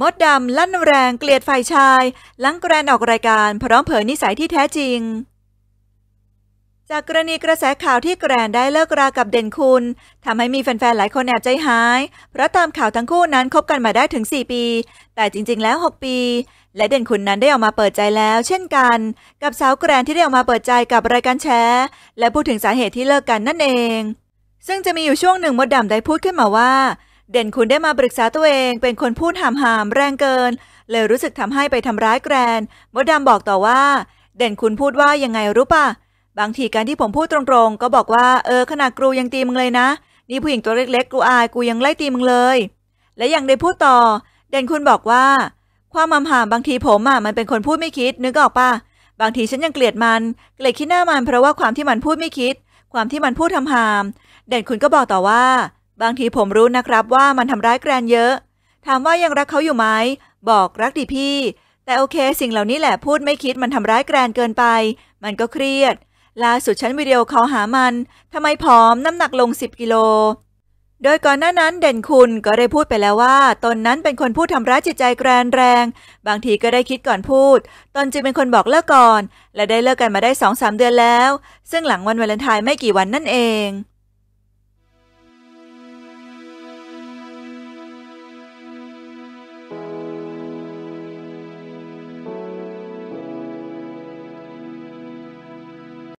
มดดำลั่นแรงเกลียดฝ่ายชายหลังแกรนออกรายการ พร้อมเผยนิสัยที่แท้จริง จากกรณีกระแสข่าวที่แกรนได้เลิกรากับเด่นคุณทำให้มีแฟนๆหลายคนแอบใจหาย เพราะตามข่าวทั้งคู่นั้นคบกันมาได้ถึง 4 ปี แต่จริง ๆแล้ว 6 ปี และเด่นคุณนั้นได้ออกมาเปิดใจแล้ว เช่นกัน กับสาวแกรนที่ได้ออกมาเปิดใจกับรายการแชร์และพูดถึงสาเหตุที่เลิกกันนั่นเอง ซึ่งจะมีอยู่ช่วงหนึ่งมดดำได้พูดขึ้นมาว่าเด่นคุณได้มาปรึกษาตัวเอง เป็นคนพูดหามหามแรงเกิน เลยรู้สึกทำให้ไปทำร้ายแกรนมดดาบอกต่อว่า เด่นคุณพูดว่ายังไงรู้ป่ะ บางทีการที่ผมพูดตรงๆ ก็บอกว่า เออขนาดกรูยังตีมึงเลยนะ นี่ผู้หญิงตัวเล็ก ๆกูอายกูยังไล่ตีมึงเลย และยังได้พูดต่อ เด่นคุณบอกว่า ความหามหามบางทีผมอ่ะมันเป็นคนพูดไม่คิด นึกออกป่ะบางทีฉันยังเกลียดมันเกลียดขี้หน้ามันเพราะว่าความที่มันพูดไม่คิด ความที่มันพูดทำหาม เด่นคุณก็บอกต่อว่าบางทีผมรู้นะครับว่ามันทำร้ายแกรนเยอะ ถามว่ายังรักเขาอยู่ไหม บอกรักดิพี่ แต่โอเค สิ่งเหล่านี้แหละพูดไม่คิดมันทำร้ายแกรนเกินไป มันก็เครียดล่าสุดฉันวิดีโอเขาหามัน ทำไมผอมน้ำหนักลง 10กิโล โดยก่อนหน้านั้นเด่นคุณก็ได้พูดไปแล้วว่าตนนั้นเป็นคนพูดทำร้ายจิตใจแกรนแรง บางทีก็ได้คิดก่อนพูดตนจึงเป็นคนบอกเลิกก่อน และได้เลิกกันมาได้สองสามเดือนแล้ว ซึ่งหลังวันวาเลนไทน์ไม่กี่วันนั่นเอง